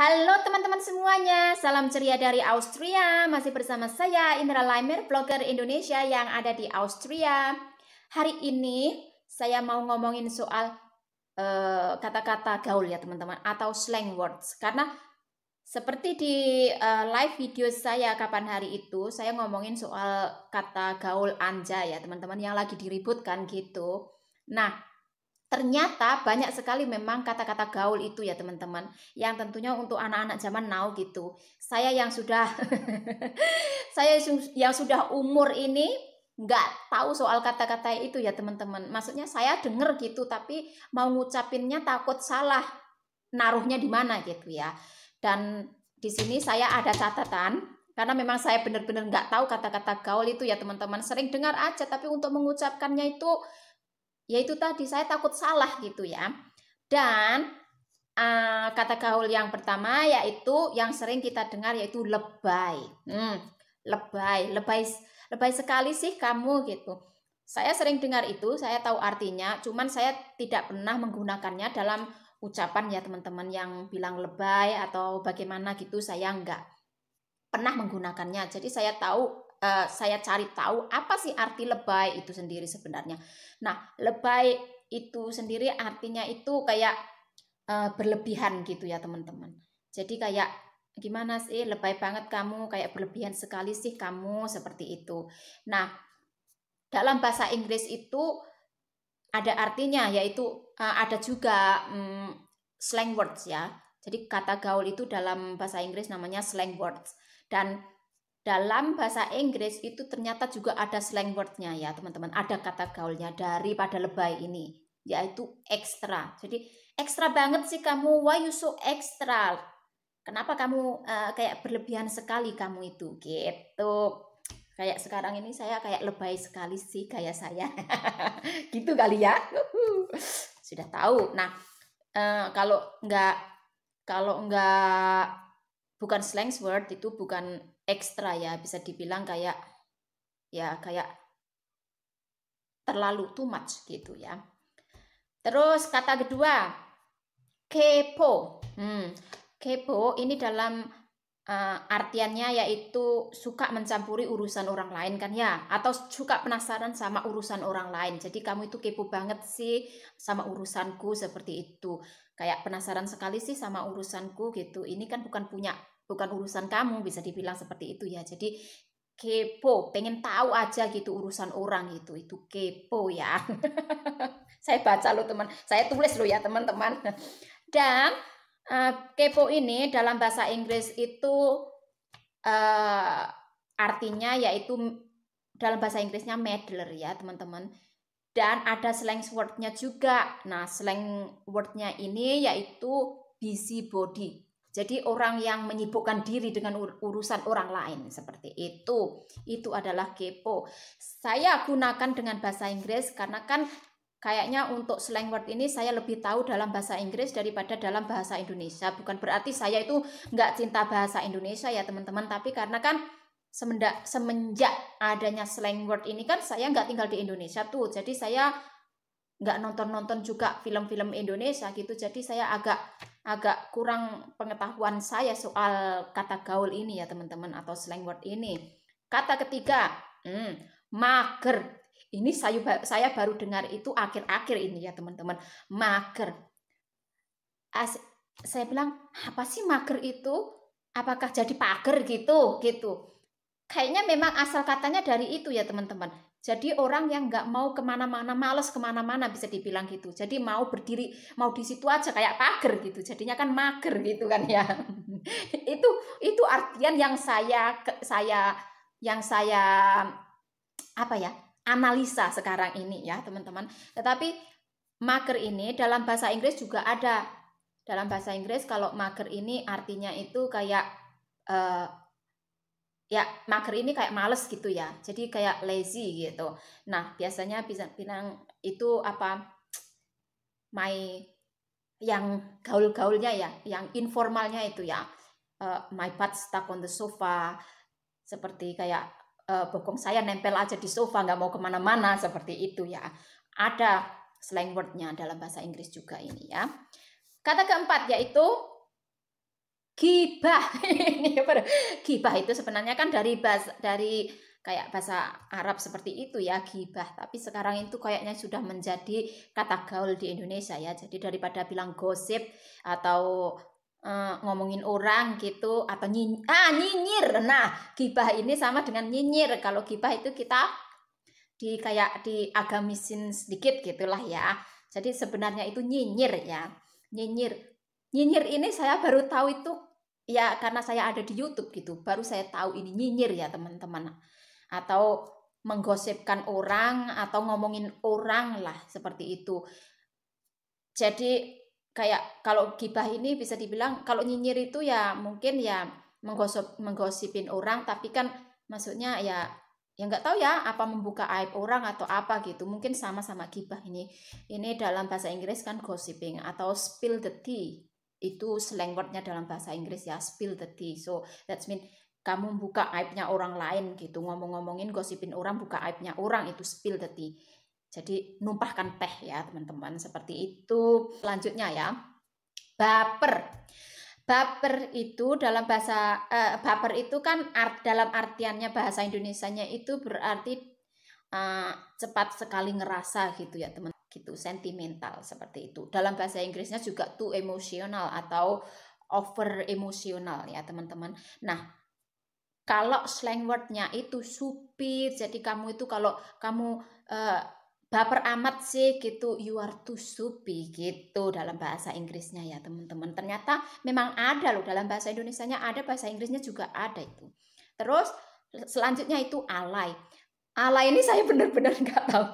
Halo teman-teman semuanya, salam ceria dari Austria. Masih bersama saya Indra Laimer, blogger Indonesia yang ada di Austria. Hari ini saya mau ngomongin soal eh, kata-kata uh, gaul ya teman-teman atau slang words karena seperti di uh, live video saya kapan hari itu saya ngomongin soal kata gaul anja ya teman-teman yang lagi diributkan gitu. Nah, ternyata banyak sekali memang kata-kata gaul itu ya teman-teman yang tentunya untuk anak-anak zaman now gitu saya yang sudah saya yang sudah umur ini nggak tahu soal kata-kata itu ya teman-teman maksudnya saya denger gitu tapi mau ngucapinnya takut salah naruhnya di mana gitu ya dan di sini saya ada catatan karena memang saya benar-benar nggak tahu kata-kata gaul itu ya teman-teman sering dengar aja tapi untuk mengucapkannya itu yaitu tadi saya takut salah gitu ya. Dan uh, kata gaul yang pertama yaitu yang sering kita dengar yaitu lebay. Hmm, lebay, lebay, lebay sekali sih kamu gitu. Saya sering dengar itu, saya tahu artinya, cuman saya tidak pernah menggunakannya dalam ucapan ya teman-teman yang bilang lebay atau bagaimana gitu, saya enggak pernah menggunakannya. Jadi saya tahu Eh, saya cari tahu apa sih arti lebay itu sendiri sebenarnya. Nah, lebay itu sendiri artinya itu kayak uh, berlebihan gitu ya teman-teman. Jadi kayak gimana sih lebay banget kamu kayak berlebihan sekali sih kamu seperti itu. Nah, dalam bahasa Inggris itu ada artinya yaitu uh, ada juga um, slang words ya. Jadi kata gaul itu dalam bahasa Inggris namanya slang words dan dalam bahasa Inggris itu ternyata juga ada slang wordnya ya teman-teman ada kata gaulnya daripada lebay ini yaitu extra jadi extra banget sih kamu why you so extra kenapa kamu uh, kayak berlebihan sekali kamu itu gitu kayak sekarang ini saya kayak lebay sekali sih kayak saya gitu kali ya sudah tahu nah uh, kalau nggak kalau nggak bukan slang word itu bukan ekstra ya bisa dibilang kayak ya kayak terlalu too much gitu ya. Terus kata kedua kepo. Hmm, kepo ini dalam uh, artiannya yaitu suka mencampuri urusan orang lain kan ya atau suka penasaran sama urusan orang lain. Jadi kamu itu kepo banget sih sama urusanku seperti itu. Kayak penasaran sekali sih sama urusanku gitu. Ini kan bukan punya bukan urusan kamu bisa dibilang seperti itu ya jadi kepo pengen tahu aja gitu urusan orang itu itu kepo ya saya baca lo teman saya tulis lo ya teman-teman dan uh, kepo ini dalam bahasa Inggris itu uh, artinya yaitu dalam bahasa Inggrisnya meddler ya teman-teman dan ada slang wordnya juga nah slang wordnya ini yaitu busy jadi orang yang menyibukkan diri dengan urusan orang lain seperti itu, itu adalah kepo. Saya gunakan dengan bahasa Inggris karena kan kayaknya untuk slang word ini saya lebih tahu dalam bahasa Inggris daripada dalam bahasa Indonesia. Bukan berarti saya itu nggak cinta bahasa Indonesia ya teman-teman, tapi karena kan semenjak, semenjak adanya slang word ini kan saya nggak tinggal di Indonesia tuh, jadi saya nggak nonton-nonton juga film-film Indonesia gitu jadi saya agak agak kurang pengetahuan saya soal kata gaul ini ya teman-teman atau slang word ini kata ketiga hmm, mager ini saya saya baru dengar itu akhir-akhir ini ya teman-teman mager As, saya bilang apa sih mager itu apakah jadi pager gitu gitu kayaknya memang asal katanya dari itu ya teman-teman jadi orang yang nggak mau kemana-mana, males kemana-mana bisa dibilang gitu. Jadi mau berdiri, mau di situ aja kayak pager gitu. Jadinya kan mager gitu kan ya. itu itu artian yang saya saya yang saya apa ya analisa sekarang ini ya teman-teman. Tetapi mager ini dalam bahasa Inggris juga ada. Dalam bahasa Inggris kalau mager ini artinya itu kayak uh, ya mager ini kayak males gitu ya jadi kayak lazy gitu nah biasanya bisa bilang itu apa my yang gaul-gaulnya ya yang informalnya itu ya uh, my butt stuck on the sofa seperti kayak uh, bokong saya nempel aja di sofa nggak mau kemana-mana seperti itu ya ada slang wordnya dalam bahasa Inggris juga ini ya kata keempat yaitu kibah ini apa? kibah itu sebenarnya kan dari bahasa dari kayak bahasa Arab seperti itu ya gibah tapi sekarang itu kayaknya sudah menjadi kata gaul di Indonesia ya jadi daripada bilang gosip atau uh, ngomongin orang gitu atau nyinyir ah nyinyir nah gibah ini sama dengan nyinyir kalau gibah itu kita di kayak di agamisin sedikit gitulah ya jadi sebenarnya itu nyinyir ya nyinyir nyinyir ini saya baru tahu itu ya karena saya ada di YouTube gitu baru saya tahu ini nyinyir ya teman-teman atau menggosipkan orang atau ngomongin orang lah seperti itu jadi kayak kalau gibah ini bisa dibilang kalau nyinyir itu ya mungkin ya menggosip menggosipin orang tapi kan maksudnya ya ya nggak tahu ya apa membuka aib orang atau apa gitu mungkin sama-sama gibah ini ini dalam bahasa Inggris kan gossiping atau spill the tea itu slang wordnya dalam bahasa Inggris ya spill the tea so that's mean kamu buka aibnya orang lain gitu ngomong-ngomongin gosipin orang buka aibnya orang itu spill the tea jadi numpahkan teh ya teman-teman seperti itu selanjutnya ya baper baper itu dalam bahasa uh, baper itu kan art dalam artiannya bahasa Indonesianya itu berarti uh, cepat sekali ngerasa gitu ya teman gitu sentimental seperti itu dalam bahasa Inggrisnya juga too emotional atau over emotional ya teman-teman nah kalau slang wordnya itu supir jadi kamu itu kalau kamu uh, baper amat sih gitu you are too supi gitu dalam bahasa Inggrisnya ya teman-teman ternyata memang ada loh dalam bahasa Indonesia nya ada bahasa Inggrisnya juga ada itu terus selanjutnya itu alay alay ini saya benar-benar nggak tahu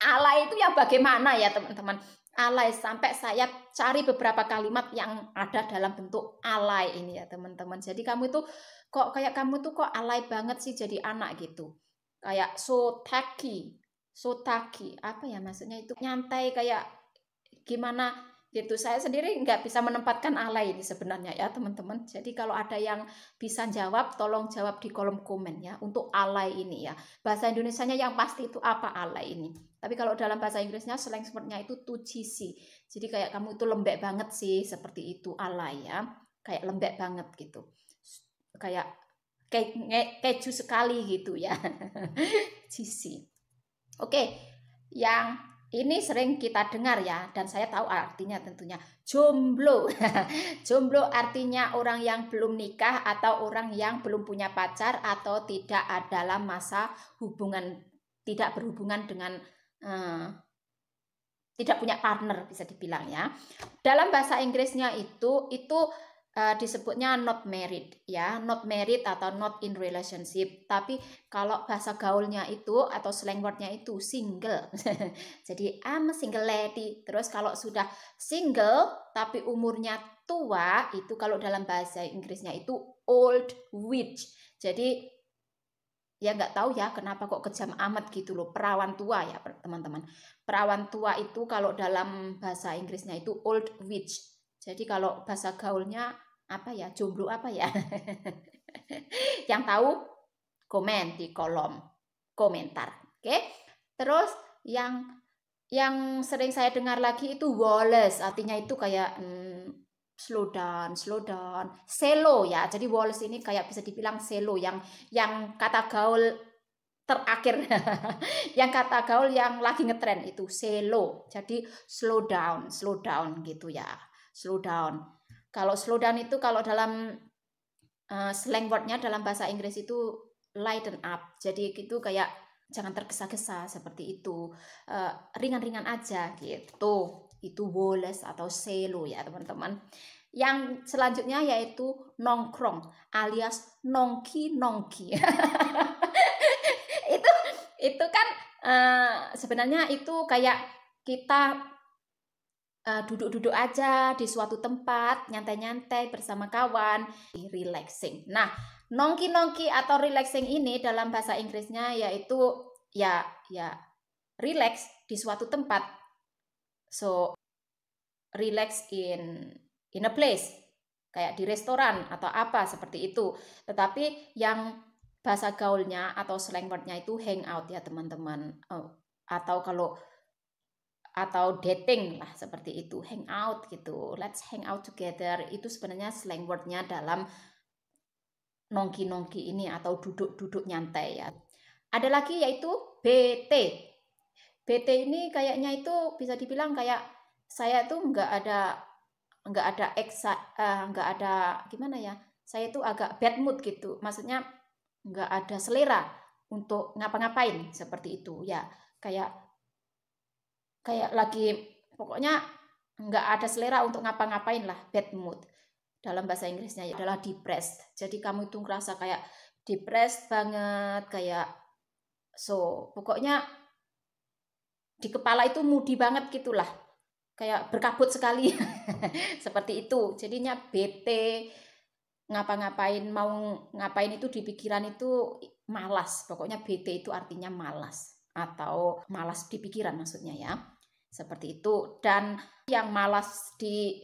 Allah itu ya bagaimana ya teman-teman? alay sampai saya cari beberapa kalimat yang ada dalam bentuk alay ini ya teman-teman. Jadi kamu itu kok kayak kamu tuh kok alay banget sih jadi anak gitu. Kayak so so sotaki apa ya maksudnya itu nyantai kayak gimana gitu saya sendiri nggak bisa menempatkan alay ini sebenarnya ya teman-teman jadi kalau ada yang bisa jawab tolong jawab di kolom komen ya untuk alay ini ya bahasa Indonesia-nya yang pasti itu apa alay ini tapi kalau dalam bahasa Inggrisnya slang wordnya itu cheesy jadi kayak kamu itu lembek banget sih seperti itu alay ya kayak lembek banget gitu kayak ke, keju sekali gitu ya cheesy oke yang ini sering kita dengar ya dan saya tahu artinya tentunya jomblo jomblo artinya orang yang belum nikah atau orang yang belum punya pacar atau tidak dalam masa hubungan tidak berhubungan dengan eh, tidak punya partner bisa dibilang ya dalam bahasa Inggrisnya itu itu uh, disebutnya not married ya not married atau not in relationship tapi kalau bahasa gaulnya itu atau slang wordnya itu single jadi I'm a single lady terus kalau sudah single tapi umurnya tua itu kalau dalam bahasa Inggrisnya itu old witch jadi ya nggak tahu ya kenapa kok kejam amat gitu loh perawan tua ya teman-teman perawan tua itu kalau dalam bahasa Inggrisnya itu old witch jadi kalau bahasa gaulnya apa ya jomblo apa ya yang tahu komen di kolom komentar oke okay? terus yang yang sering saya dengar lagi itu Wallace artinya itu kayak hmm, slow down slow down selo ya jadi Wallace ini kayak bisa dibilang selo yang yang kata gaul terakhir yang kata gaul yang lagi ngetren itu selo jadi slow down slow down gitu ya slow down kalau slowdown itu kalau dalam uh, slang wordnya dalam bahasa Inggris itu lighten up. Jadi itu kayak jangan tergesa-gesa seperti itu. ringan eh, ringan-ringan aja gitu. Itu woles atau selo ya teman-teman. Yang selanjutnya yaitu nongkrong alias nongki nongki. itu itu kan uh, sebenarnya itu kayak kita Eh, duduk-duduk aja di suatu tempat, nyantai-nyantai bersama kawan, relaxing. Nah, nongki-nongki atau relaxing ini dalam bahasa Inggrisnya yaitu ya ya relax di suatu tempat. So relax in in a place kayak di restoran atau apa seperti itu. Tetapi yang bahasa gaulnya atau slang wordnya itu out ya teman-teman. Oh, atau kalau atau dating lah seperti itu, hang out gitu. Let's hang out together itu sebenarnya slang wordnya dalam nongki-nongki ini atau duduk-duduk nyantai ya. Ada lagi yaitu BT. BT ini kayaknya itu bisa dibilang kayak saya tuh nggak ada nggak ada eksa eh, nggak ada gimana ya saya tuh agak bad mood gitu maksudnya nggak ada selera untuk ngapa-ngapain seperti itu ya kayak kayak lagi pokoknya nggak ada selera untuk ngapa-ngapain lah bad mood dalam bahasa Inggrisnya ya adalah depressed jadi kamu itu ngerasa kayak depressed banget kayak so pokoknya di kepala itu mudi banget gitulah kayak berkabut sekali seperti itu jadinya bt ngapa-ngapain mau ngapain itu di pikiran itu malas pokoknya bt itu artinya malas atau malas di pikiran maksudnya ya. Seperti itu. Dan yang malas di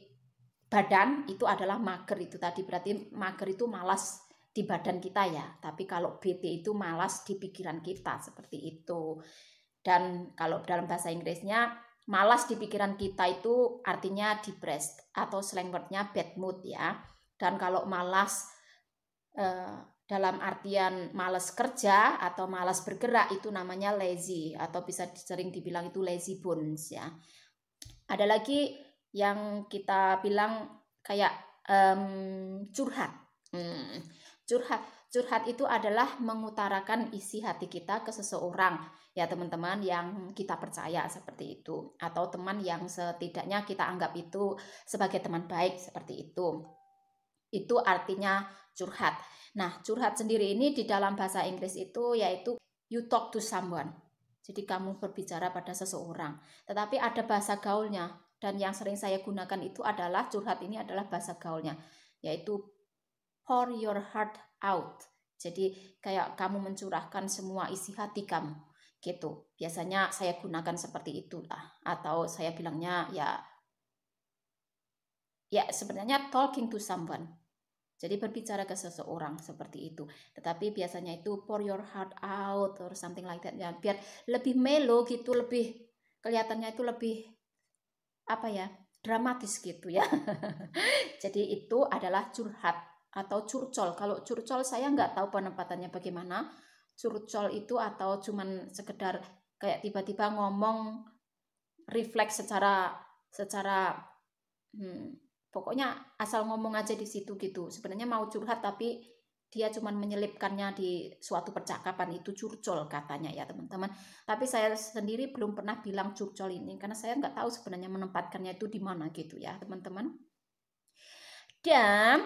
badan itu adalah mager itu tadi. Berarti mager itu malas di badan kita ya. Tapi kalau BT itu malas di pikiran kita seperti itu. Dan kalau dalam bahasa Inggrisnya malas di pikiran kita itu artinya depressed atau slang wordnya bad mood ya. Dan kalau malas eh, dalam artian malas kerja atau malas bergerak itu namanya lazy atau bisa sering dibilang itu lazy bones ya. Ada lagi yang kita bilang kayak um, curhat. Hmm, curhat curhat itu adalah mengutarakan isi hati kita ke seseorang ya teman-teman yang kita percaya seperti itu atau teman yang setidaknya kita anggap itu sebagai teman baik seperti itu. Itu artinya curhat. Nah, curhat sendiri ini di dalam bahasa Inggris itu yaitu you talk to someone. Jadi kamu berbicara pada seseorang. Tetapi ada bahasa gaulnya dan yang sering saya gunakan itu adalah curhat ini adalah bahasa gaulnya yaitu pour your heart out. Jadi kayak kamu mencurahkan semua isi hati kamu gitu. Biasanya saya gunakan seperti itu lah atau saya bilangnya ya ya sebenarnya talking to someone jadi berbicara ke seseorang seperti itu. Tetapi biasanya itu pour your heart out or something like that ya. Biar lebih melo gitu, lebih kelihatannya itu lebih apa ya? dramatis gitu ya. Jadi itu adalah curhat atau curcol. Kalau curcol saya nggak tahu penempatannya bagaimana. Curcol itu atau cuman sekedar kayak tiba-tiba ngomong refleks secara secara hmm, pokoknya asal ngomong aja di situ gitu sebenarnya mau curhat tapi dia cuma menyelipkannya di suatu percakapan itu curcol katanya ya teman-teman tapi saya sendiri belum pernah bilang curcol ini karena saya nggak tahu sebenarnya menempatkannya itu di mana gitu ya teman-teman dan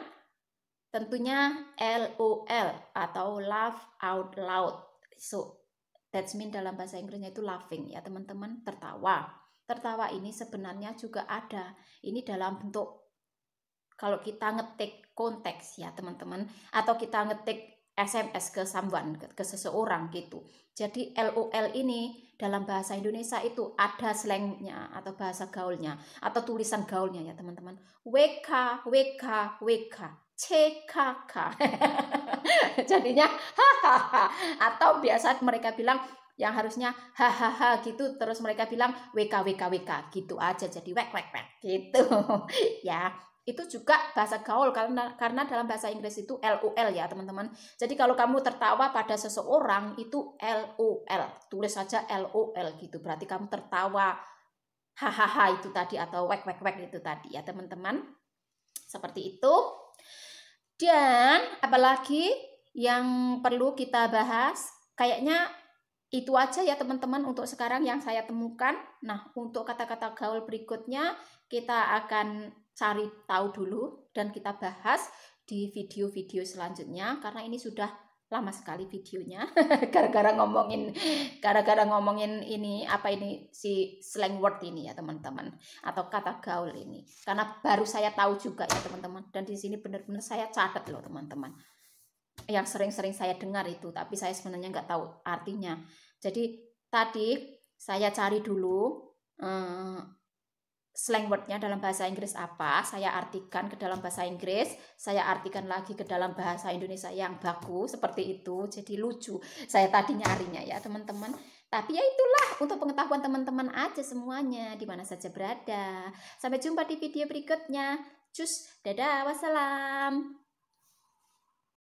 tentunya LOL atau laugh out loud so that's mean dalam bahasa Inggrisnya itu laughing ya teman-teman tertawa tertawa ini sebenarnya juga ada ini dalam bentuk kalau kita ngetik konteks ya teman-teman atau kita ngetik SMS ke someone, ke seseorang gitu. Jadi LOL ini dalam bahasa Indonesia itu ada slangnya atau bahasa gaulnya atau tulisan gaulnya ya teman-teman. WK, WK, WK, CKK. Jadinya hahaha atau biasa mereka bilang yang harusnya hahaha gitu terus mereka bilang WK WK WK gitu aja jadi wek wek wek gitu ya itu juga bahasa gaul karena karena dalam bahasa Inggris itu LOL ya teman-teman. Jadi kalau kamu tertawa pada seseorang itu LOL, tulis saja LOL gitu. Berarti kamu tertawa hahaha itu tadi atau wek wek wek itu tadi ya teman-teman. Seperti itu. Dan apalagi yang perlu kita bahas? Kayaknya itu aja ya teman-teman untuk sekarang yang saya temukan. Nah, untuk kata-kata gaul berikutnya kita akan cari tahu dulu dan kita bahas di video-video selanjutnya karena ini sudah lama sekali videonya gara-gara ngomongin gara-gara ngomongin ini apa ini si slang word ini ya teman-teman atau kata gaul ini karena baru saya tahu juga ya teman-teman dan di sini benar-benar saya catat loh teman-teman yang sering-sering saya dengar itu tapi saya sebenarnya nggak tahu artinya jadi tadi saya cari dulu eh, slang wordnya dalam bahasa Inggris apa, saya artikan ke dalam bahasa Inggris, saya artikan lagi ke dalam bahasa Indonesia yang baku seperti itu. Jadi lucu. Saya tadi nyarinya ya, teman-teman. Tapi ya itulah untuk pengetahuan teman-teman aja semuanya di mana saja berada. Sampai jumpa di video berikutnya. Cus, dadah, wassalam.